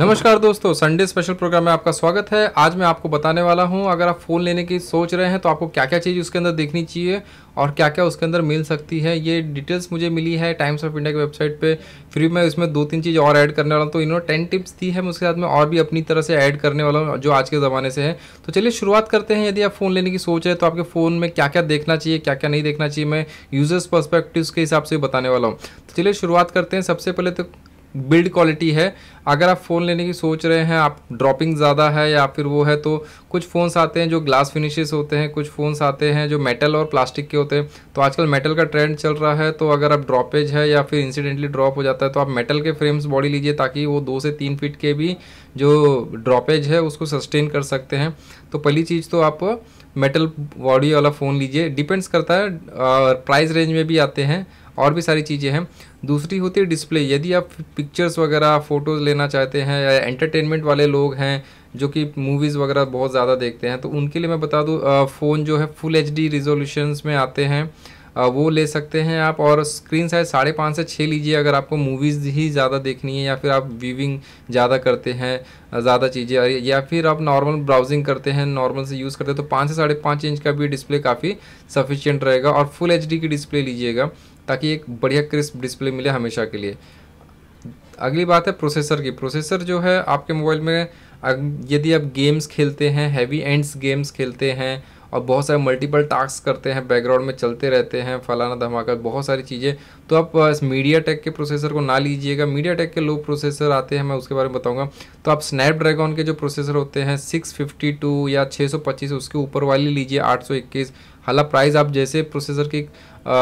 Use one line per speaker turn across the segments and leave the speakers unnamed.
नमस्कार दोस्तों Sunday special programme में आपका स्वागत है आज मैं आपको बताने वाला हूं अगर आप फ़ोन लेने की सोच रहे हैं तो आपको क्या क्या चीज़ उसके अंदर देखनी चाहिए और क्या क्या उसके अंदर मिल सकती है ये डिटेल्स मुझे मिली है टाइम्स ऑफ इंडिया की वेबसाइट पे फिर मैं इसमें दो तीन चीज़ और ऐड करने वाला हूँ तो इन्होंने टेन टिप्स दी है मैं उसके साथ में और भी अपनी तरह से ऐड करने वाला हूँ जो आज के ज़माने से है तो चलिए शुरुआत करते हैं यदि आप फ़ोन लेने की सोच रहे हैं तो आपके फ़ोन में क्या क्या देखना चाहिए क्या क्या नहीं देखना चाहिए मैं यूज़र्स पर्स्पेक्टिव के हिसाब से बताने वाला हूँ तो चलिए शुरुआत करते हैं सबसे पहले तो बिल्ड क्वालिटी है अगर आप फ़ोन लेने की सोच रहे हैं आप ड्रॉपिंग ज़्यादा है या फिर वो है तो कुछ फ़ोन्स आते हैं जो ग्लास फिनिशेस होते हैं कुछ फ़ोन्स आते हैं जो मेटल और प्लास्टिक के होते हैं तो आजकल मेटल का ट्रेंड चल रहा है तो अगर आप ड्रॉपेज है या फिर इंसिडेंटली ड्रॉप हो जाता है तो आप मेटल के फ्रेम्स बॉडी लीजिए ताकि वो दो से तीन फिट के भी जो ड्रॉपेज है उसको सस्टेन कर सकते हैं तो पहली चीज़ तो आप मेटल बॉडी वाला फ़ोन लीजिए डिपेंड्स करता है प्राइस रेंज में भी आते हैं और भी सारी चीज़ें हैं दूसरी होती है डिस्प्ले यदि आप पिक्चर्स वगैरह फ़ोटोज़ लेना चाहते हैं या एंटरटेनमेंट वाले लोग हैं जो कि मूवीज़ वगैरह बहुत ज़्यादा देखते हैं तो उनके लिए मैं बता दूँ फ़ोन जो है फुल एच डी में आते हैं वो ले सकते हैं आप और स्क्रीन साइज साढ़े पाँच से छः लीजिए अगर आपको मूवीज़ ही ज़्यादा देखनी है या फिर आप व्यूविंग ज़्यादा करते हैं ज़्यादा चीज़ें या फिर आप नॉर्मल ब्राउजिंग करते हैं नॉर्मल से यूज़ करते हैं तो पाँच से साढ़े पाँच इंच का भी डिस्प्ले काफ़ी सफिशियंट रहेगा और फुल एच की डिस्प्ले लीजिएगा ताकि एक बढ़िया क्रिस्प डिस्प्ले मिले हमेशा के लिए अगली बात है प्रोसेसर की प्रोसेसर जो है आपके मोबाइल में यदि आप गेम्स खेलते हैं हैवी एंड्स गेम्स खेलते हैं और बहुत सारे मल्टीपल टास्क करते हैं बैकग्राउंड में चलते रहते हैं फलाना धमाका बहुत सारी चीज़ें तो आप uh, इस मीडिया टेक के प्रोसेसर को ना लीजिएगा मीडिया टेक के लो प्रोसेसर आते हैं मैं उसके बारे में बताऊँगा तो आप स्नैपड्रैगन के जो प्रोसेसर होते हैं सिक्स या छः उसके ऊपर वाली लीजिए आठ हालांकि प्राइस आप जैसे प्रोसेसर के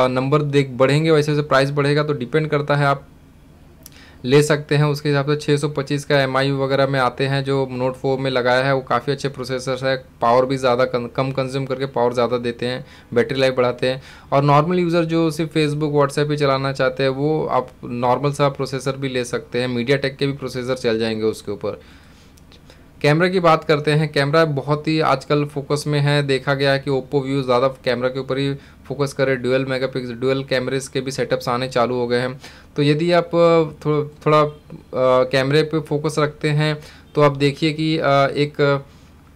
नंबर uh, देख बढ़ेंगे वैसे वैसे प्राइस बढ़ेगा तो डिपेंड करता है आप ले सकते हैं उसके हिसाब से 625 का एम वगैरह में आते हैं जो नोट फोर में लगाया है वो काफ़ी अच्छे प्रोसेसर है पावर भी ज़्यादा कम कंज्यूम करके पावर ज़्यादा देते हैं बैटरी लाइफ बढ़ाते हैं और नॉर्मल यूज़र जो सिर्फ फेसबुक व्हाट्सएप ही चलाना चाहते हैं वो आप नॉर्मल सा प्रोसेसर भी ले सकते हैं मीडिया के भी प्रोसेसर चल जाएंगे उसके ऊपर कैमरे की बात करते हैं कैमरा बहुत ही आजकल फोकस में है देखा गया है कि ओप्पो व्यू ज़्यादा कैमरा के ऊपर ही फोकस करें डुअल पिक्स डुअल कैमरेज के भी सेटअप्स आने चालू हो गए हैं तो यदि आप थो, थोड़ा कैमरे पे फोकस रखते हैं तो आप देखिए कि आ, एक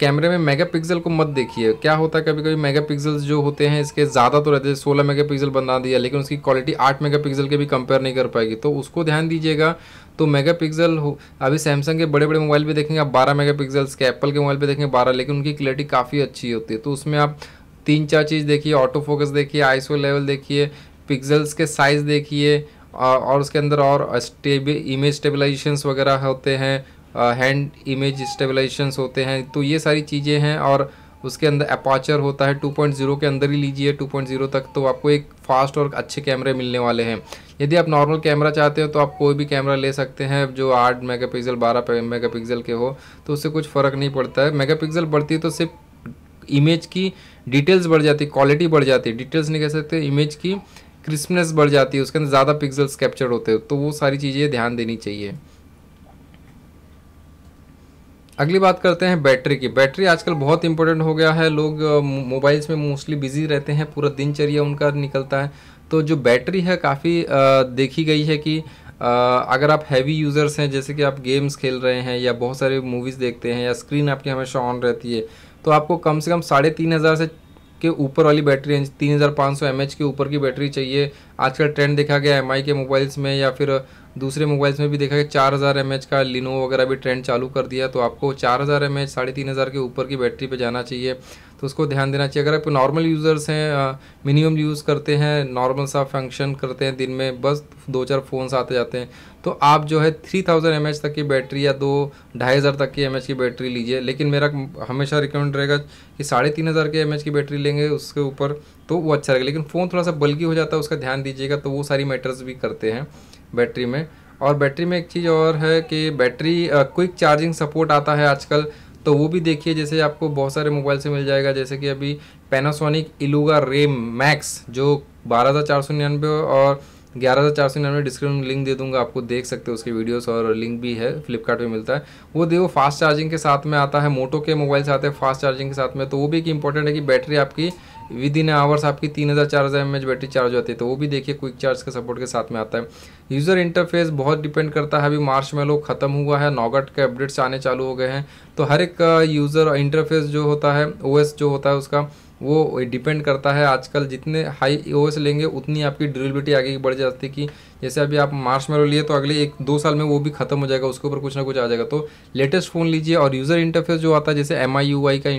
कैमरे में मेगापिक्सल को मत देखिए क्या होता है कभी कभी मेगापिक्सल्स जो होते हैं इसके ज़्यादा तो रहते हैं सोलह मेगापिक्सल बना दिया लेकिन उसकी क्वालिटी आठ मेगापिक्सल के भी कंपेयर नहीं कर पाएगी तो उसको ध्यान दीजिएगा तो मेगापिक्सल हो अभी सैमसंग के बड़े बड़े मोबाइल पे देखेंगे आप बारह मेगापिक्सल्स के एप्पल के मोबाइल पर देखेंगे बारह लेकिन उनकी क्लैरिटी काफ़ी अच्छी होती है तो उसमें आप तीन चार चीज़ देखिए ऑटो फोकस देखिए आईसो लेवल देखिए पिक्सल्स के साइज़ देखिए और उसके अंदर और स्टेबल इमेज स्टेबलाइजेशंस वगैरह होते हैं हैंड इमेज स्टेबलाइजेशंस होते हैं तो ये सारी चीज़ें हैं और उसके अंदर अपाचर होता है 2.0 के अंदर ही लीजिए 2.0 तक तो आपको एक फास्ट और अच्छे कैमरे मिलने वाले हैं यदि आप नॉर्मल कैमरा चाहते हो तो आप कोई भी कैमरा ले सकते हैं जो आठ मेगापिक्सल 12 मेगापिक्सल के हो तो उससे कुछ फ़र्क नहीं पड़ता है मेगापिक्सल बढ़ती है तो सिर्फ इमेज की डिटेल्स बढ़ जाती है क्वालिटी बढ़ जाती है डिटेल्स नहीं कह सकते इमेज की क्रिस्पनेस बढ़ जाती है उसके अंदर ज़्यादा पिक्सल्स कैप्चर होते हैं तो वो सारी चीज़ें ध्यान देनी चाहिए अगली बात करते हैं बैटरी की बैटरी आजकल बहुत इंपॉर्टेंट हो गया है लोग मोबाइल्स में मोस्टली बिजी रहते हैं पूरा दिनचर्या उनका निकलता है तो जो बैटरी है काफ़ी देखी गई है कि अगर आप हैवी यूज़र्स हैं जैसे कि आप गेम्स खेल रहे हैं या बहुत सारे मूवीज़ देखते हैं या स्क्रीन आपकी हमेशा ऑन रहती है तो आपको कम से कम साढ़े तीन हज़ार से के ऊपर वाली बैटरी रेंज तीन हज़ार पाँच सौ एम एच के ऊपर की बैटरी चाहिए आजकल ट्रेंड देखा गया एम आई के मोबाइल्स में या फिर दूसरे मोबाइल्स में भी देखा गया चार हज़ार एम एच का लिनो वगैरह भी ट्रेंड चालू कर दिया तो आपको चार हज़ार एम एच साढ़े तीन हज़ार के ऊपर की बैटरी पर जाना चाहिए तो उसको ध्यान देना चाहिए अगर आप नॉर्मल यूज़र्स हैं मिनिमम यूज़ करते हैं नॉर्मल सा फंक्शन करते हैं दिन में बस दो चार फ़ोन्स आते जाते हैं तो आप जो है थ्री थाउजेंड एम एच तक की बैटरी या दो ढाई हज़ार तक की एम एच की बैटरी लीजिए लेकिन मेरा हमेशा रिकमेंड रहेगा कि साढ़े तीन हज़ार के एम एच की बैटरी लेंगे उसके ऊपर तो वो अच्छा रहेगा लेकिन फ़ोन थोड़ा सा बल्कि हो जाता है उसका ध्यान दीजिएगा तो वो सारी मैटर्स भी करते हैं बैटरी में और बैटरी में एक चीज़ और है कि बैटरी क्विक चार्जिंग सपोर्ट आता है आजकल तो वो भी देखिए जैसे आपको बहुत सारे मोबाइल से मिल जाएगा जैसे कि अभी पैनासोनिक इलूगा रेम मैक्स जो बारह हज़ार चार सौ निन्यानवे और ग्यारह हज़ार चार सौ निन्यानवे डिस्क्रिप्शन लिंक दे दूंगा आपको देख सकते हो उसके वीडियोस और लिंक भी है फ्लिपकार्ट में मिलता है वो देखो फास्ट चार्जिंग के साथ में आता है मोटो के मोबाइल से आते हैं फास्ट चार्जिंग के साथ में तो वो भी एक इंपॉर्टेंट है कि बैटरी आपकी विद इन आवर्स आपकी तीन हज़ार चार हज़ार एम बैटरी चार्ज होती है तो वो भी देखिए क्विक चार्ज के सपोर्ट के साथ में आता है यूज़र इंटरफेस बहुत डिपेंड करता है अभी मार्च में लोग ख़त्म हुआ है नॉगट के अपडेट्स आने चालू हो गए हैं तो हर एक यूज़र इंटरफेस जो होता है ओ जो होता है उसका वो डिपेंड करता है आजकल जितने हाई ओ लेंगे उतनी आपकी ड्यूरेबिलिटी आगे बढ़ जाती है कि जैसे अभी आप मार्च में लिए तो अगले एक दो साल में वो भी खत्म हो जाएगा उसके ऊपर कुछ ना कुछ आ जाएगा तो लेटेस्ट फ़ोन लीजिए और यूज़र इंटरफेस जो आता है जैसे एम का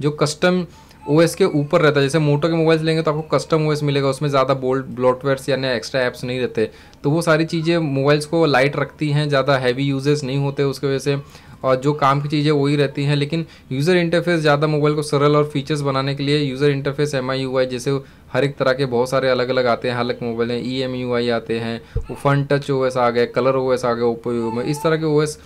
जो कस्टम ओ के ऊपर रहता है जैसे मोटो के मोबाइल्स लेंगे तो आपको कस्टम ओ मिलेगा उसमें ज़्यादा बोल्ड ब्लॉटवेयर यानी एक्स्ट्रा ऐप्स नहीं रहते तो वो सारी चीज़ें मोबाइल्स को लाइट रखती हैं ज़्यादा हैवी यूजेस नहीं होते उसके वजह से और जो काम की चीज़ें वही रहती हैं लेकिन यूज़र इंटरफेस ज़्यादा मोबाइल को सरल और फीचर्स बनाने के लिए user interface M I U I जैसे हर एक तरह के बहुत सारे अलग अलग आते हैं हालांकि मोबाइल हैं ई एम यू आई आते हैं फन टच ओ एस आ गए कलर ओ एस आ गए ओप्पो यू में इस तरह के ओ एस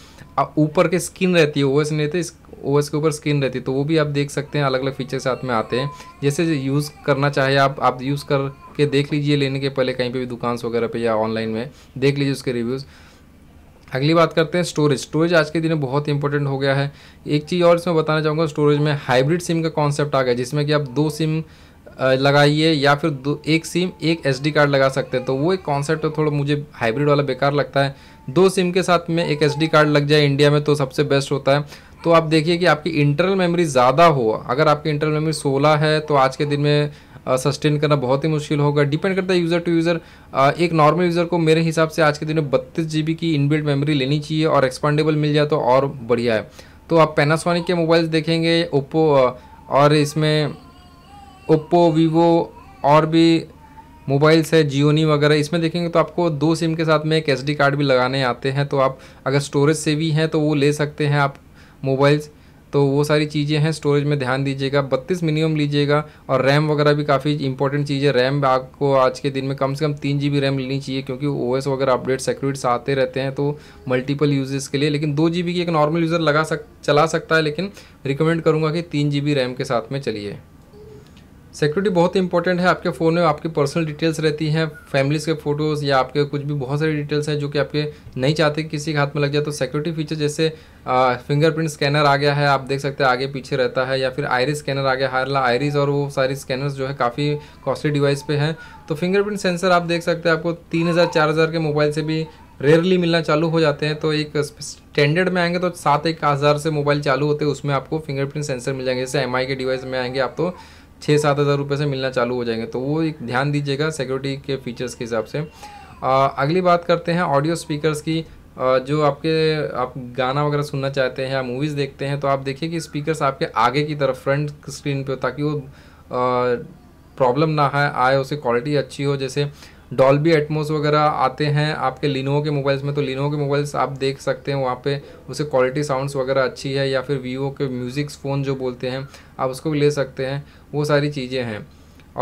ऊपर के स्किन रहती है ओ एस नहीं इस ओ एस के ऊपर स्क्रीन रहती है तो वो भी आप देख सकते हैं अलग अलग फीचर साथ में आते हैं जैसे यूज़ करना चाहे आप आप यूज़ करके देख लीजिए लेने के पहले कहीं पर भी दुकान वगैरह पे या ऑनलाइन में देख लीजिए उसके रिव्यूज़ अगली बात करते हैं स्टोरेज स्टोरेज आज के दिन में बहुत इंपॉर्टेंट हो गया है एक चीज़ और इसमें बताना चाहूँगा स्टोरेज में हाइब्रिड सिम का कॉन्सेप्ट आ गया जिसमें कि आप दो सिम लगाइए या फिर दो एक सिम एक एसडी कार्ड लगा सकते हैं तो वो एक कॉन्सेप्ट थोड़ा मुझे हाइब्रिड वाला बेकार लगता है दो सिम के साथ में एक एसडी कार्ड लग जाए इंडिया में तो सबसे बेस्ट होता है तो आप देखिए कि आपकी इंटरनल मेमोरी ज़्यादा हो अगर आपकी इंटरनल मेमोरी 16 है तो आज के दिन में सस्टेन करना बहुत ही मुश्किल होगा डिपेंड करता है यूज़र टू यूज़र एक नॉर्मल यूज़र को मेरे हिसाब से आज के दिन में बत्तीस जी की इनबिल्ट मेमोरी लेनी चाहिए और एक्सपांडेबल मिल जाए तो और बढ़िया है तो आप पैनासोनिक के मोबाइल्स देखेंगे ओप्पो और इसमें ओप्पो वीवो और भी मोबाइल्स है जियोनी वगैरह इसमें देखेंगे तो आपको दो सिम के साथ में एक एसडी कार्ड भी लगाने आते हैं तो आप अगर स्टोरेज से भी हैं तो वो ले सकते हैं आप मोबाइल्स तो वो सारी चीज़ें हैं स्टोरेज में ध्यान दीजिएगा बत्तीस मिनिमम लीजिएगा और रैम वगैरह भी काफ़ी इंपॉर्टेंट चीज़ है रैम आपको आज के दिन में कम से कम तीन जी रैम लेनी चाहिए क्योंकि ओ वगैरह अपडेट सेक्यूरिटीस आते रहते हैं तो मल्टीपल यूजेस के लिए लेकिन दो जी की एक नॉर्मल यूज़र लगा सक चला सकता है लेकिन रिकमेंड करूँगा कि तीन जी रैम के साथ में चलिए सिक्योरिटी बहुत इंपॉर्टेंट है आपके फ़ोन में आपकी पर्सनल डिटेल्स रहती हैं फैमिलीज़ के फ़ोटोज़ या आपके कुछ भी बहुत सारी डिटेल्स हैं जो कि आपके नहीं चाहते कि किसी के हाथ में लग जाए तो सिक्योरिटी फीचर जैसे फिंगरप्रिंट स्कैनर आ गया है आप देख सकते हैं आगे पीछे रहता है या फिर आयरिस स्कैनर आ गया हारला आयरिस और वो सारी स्कैनर्स जो है काफ़ी कॉस्टली डिवाइस पर हैं तो फिंगरप्रिंट सेंसर आप देख सकते हैं आपको तीन हज़ार चार हज़ार के मोबाइल से भी रेयरली मिलना चालू हो जाते हैं तो एक स्टैंडर्ड में आएंगे तो सात एक हज़ार से मोबाइल चालू होते हैं उसमें आपको फिंगरप्रिंट सेंसर मिल जाएंगे जैसे एम के डिवाइस में आएंगे आप तो छः सात हज़ार रुपये से मिलना चालू हो जाएंगे तो वो एक ध्यान दीजिएगा सिक्योरिटी के फीचर्स के हिसाब से आ, अगली बात करते हैं ऑडियो स्पीकर्स की आ, जो आपके आप गाना वगैरह सुनना चाहते हैं या मूवीज़ देखते हैं तो आप देखिए कि स्पीकर्स आपके आगे की तरफ फ्रंट स्क्रीन पे हो ताकि वो प्रॉब्लम ना आए आए उसे क्वालिटी अच्छी हो जैसे डॉल्बी एटमोस वगैरह आते हैं आपके लिनो के मोबाइल्स में तो लिनो के मोबाइल्स आप देख सकते हैं वहाँ पे उसे क्वालिटी साउंड्स वगैरह अच्छी है या फिर वीवो के म्यूज़िक्स फ़ोन जो बोलते हैं आप उसको भी ले सकते हैं वो सारी चीज़ें हैं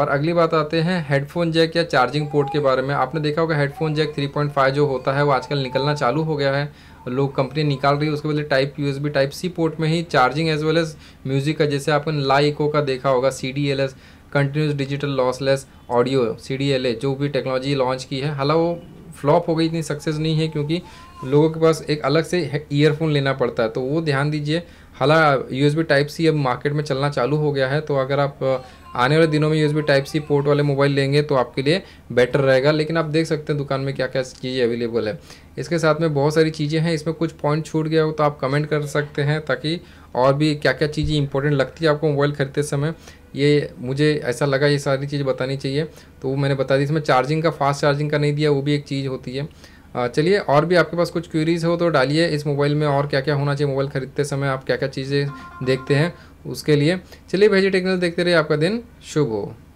और अगली बात आते हैं हेडफोन जैक या चार्जिंग पोर्ट के बारे में आपने देखा होगा हेडफोन जैक 3.5 जो होता है वो आजकल निकलना चालू हो गया है लोग कंपनी निकाल रही है उसके बदले type USB type C port में ही charging as well as music का जैसे आपने लाइको का देखा होगा C D L S continuous digital lossless audio C जो भी टेक्नोलॉजी लॉन्च की है हालांकि वो फ्लॉप हो गई इतनी सक्सेस नहीं है क्योंकि लोगों के पास एक अलग से ईयरफोन लेना पड़ता है तो वो ध्यान दीजिए हालांकि यू एस टाइप सी अब मार्केट में चलना चालू हो गया है तो अगर आप आने वाले दिनों में U S type C port वाले मोबाइल लेंगे तो आपके लिए बेटर रहेगा लेकिन आप देख सकते हैं दुकान में क्या क्या चीज़ें अवेलेबल है इसके साथ में बहुत सारी चीज़ें हैं इसमें कुछ पॉइंट छूट गया हो तो आप कमेंट कर सकते हैं ताकि और भी क्या क्या चीज़ें इंपॉर्टेंट लगती है आपको मोबाइल खरीदते समय ये मुझे ऐसा लगा ये सारी चीज़ बतानी चाहिए तो वो मैंने बता दी इसमें चार्जिंग का फास्ट चार्जिंग का नहीं दिया वो भी एक चीज़ होती है चलिए और भी आपके पास कुछ क्यूरीज हो तो डालिए इस मोबाइल में और क्या क्या होना चाहिए मोबाइल ख़रीदते समय आप क्या क्या चीज़ें देखते हैं उसके लिए चलिए भेजिए टेक्निकल देखते रहिए आपका दिन शुभ हो